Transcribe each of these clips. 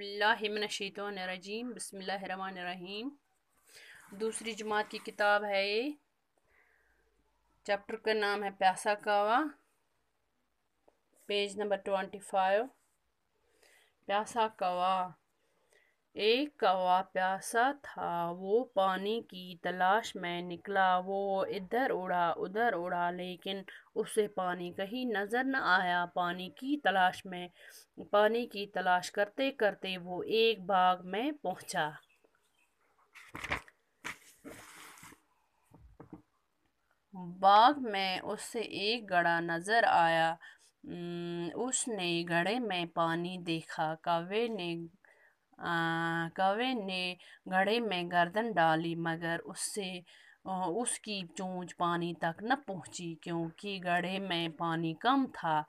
बसमीम बसमीम दूसरी जमात की किताब है ये चैप्टर का नाम है प्यासा कावा पेज नंबर ट्वेंटी फाइव प्यासा कावा एक कौवा प्यासा था वो पानी की तलाश में निकला वो इधर उड़ा उधर उड़ा लेकिन उसे पानी कहीं नज़र न आया पानी की तलाश में पानी की तलाश करते करते वो एक बाग में पहुंचा बाग में उससे एक गड़ा नज़र आया उसने गड़े में पानी देखा कावे ने कवे ने घड़े में गर्दन डाली मगर उससे उसकी चोंच पानी तक न पहुंची क्योंकि गढ़े में पानी कम था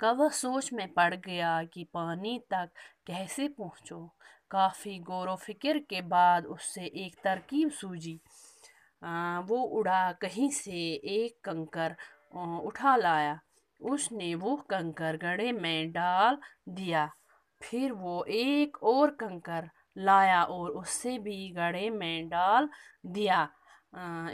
कवह सोच में पड़ गया कि पानी तक कैसे पहुंचो काफ़ी गौर फिक्र के बाद उससे एक तरकीब सूझी वो उड़ा कहीं से एक कंकर उठा लाया उसने वो कंकर गढ़े में डाल दिया फिर वो एक और कंकर लाया और उससे भी गड़े में डाल दिया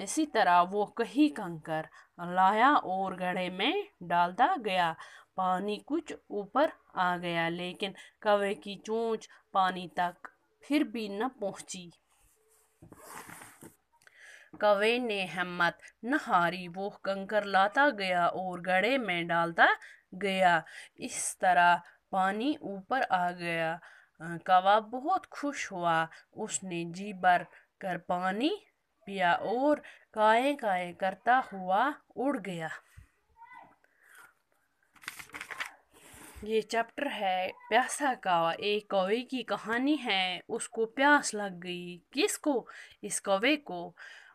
इसी तरह वो कहीं कंकर लाया और गड़े में डालता गया पानी कुछ ऊपर आ गया लेकिन कवे की चोंच पानी तक फिर भी न पहुंची कवे ने हिम्मत न हारी वो कंकर लाता गया और गड़े में डालता गया इस तरह पानी ऊपर आ गया कवा बहुत खुश हुआ उसने जी भर कर पानी पिया और काये काये करता हुआ उड़ गया ये चैप्टर है प्यासा कावा एक कौवे की कहानी है उसको प्यास लग गई किसको इस कौवे को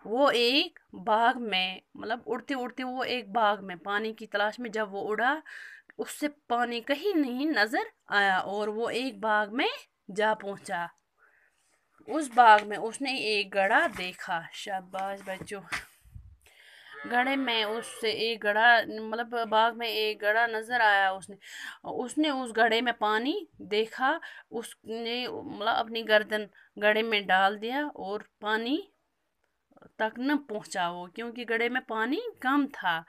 वो एक बाग में मतलब उड़ते उड़ते वो एक बाग में पानी की तलाश में जब वो उड़ा उससे पानी कहीं नहीं नज़र आया और वो एक बाग में जा पहुंचा उस बाग में उसने एक गड़ा देखा शाबाश बच्चों गड़े में उससे एक गड़ा मतलब बाग में एक गड़ा नज़र आया उसने उसने उस गड़े में पानी देखा उसने मतलब अपनी गर्दन गड़े में डाल दिया और पानी तक न पहुंचाओ क्योंकि गड़े में पानी कम था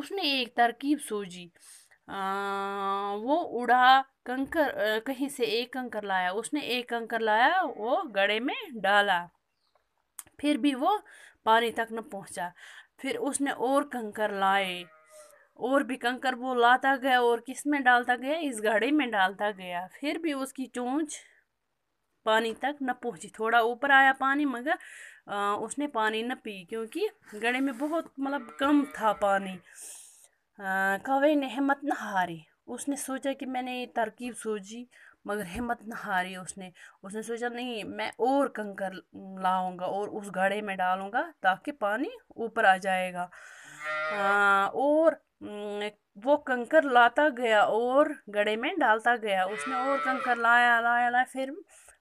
उसने एक तरकीब सोची वो उड़ा कंकर कहीं से एक कंकर लाया उसने एक कंकर लाया वो गड़े में डाला फिर भी वो पानी तक न पहुंचा फिर उसने और कंकर लाए और भी कंकर वो लाता गया और किस में डालता गया इस घड़े में डालता गया फिर भी उसकी चोंच पानी तक न पहुँची थोड़ा ऊपर आया पानी मगर आ, उसने पानी न पी क्योंकि गड़े में बहुत मतलब कम था पानी कवे ने हिम्मत न हारी उसने सोचा कि मैंने ये तरकीब सोची मगर हिम्मत न हारी उसने उसने सोचा नहीं मैं और कंकर लाऊंगा और उस घड़े में डालूंगा ताकि पानी ऊपर आ जाएगा आ, और वो कंकर लाता गया और गड़े में डालता गया उसने और कंकर लाया लाया लाया फिर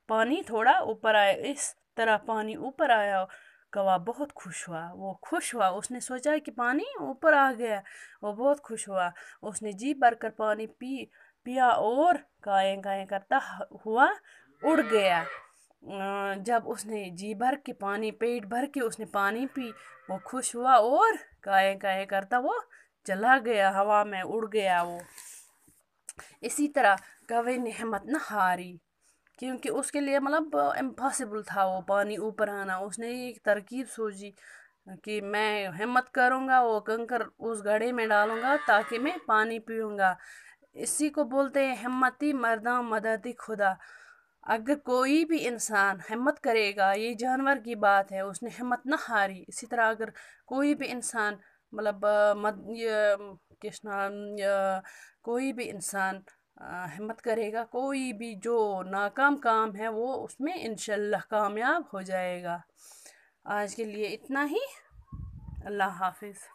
पानी थोड़ा ऊपर आया इस तरह पानी ऊपर आया कौवा बहुत खुश हुआ वो खुश हुआ उसने सोचा कि पानी ऊपर आ गया वो बहुत खुश हुआ उसने जी भर कर पानी पी पिया और गायें गायें करता हुआ उड़ गया जब उसने जी भर के पानी पेट भर के उसने पानी पी वो खुश हुआ और गायें गायें करता वो चला गया हवा में उड़ गया वो इसी तरह कवे ने हिम्मत न हारी क्योंकि उसके लिए मतलब इम्पॉसिबल था वो पानी ऊपर आना उसने एक तरकीब सोची कि मैं हिम्मत करूँगा वो कंकर उस घड़े में डालूँगा ताकि मैं पानी पीऊँगा इसी को बोलते हैं हिम्मती मरदा मददी खुदा अगर कोई भी इंसान हिम्मत करेगा ये जानवर की बात है उसने हिम्मत ना हारी इसी तरह अगर कोई भी इंसान मतलब मद ये कृष्णा कोई भी इंसान हिम्मत करेगा कोई भी जो नाकाम काम है वो उसमें इनशाला कामयाब हो जाएगा आज के लिए इतना ही अल्लाह हाफिज़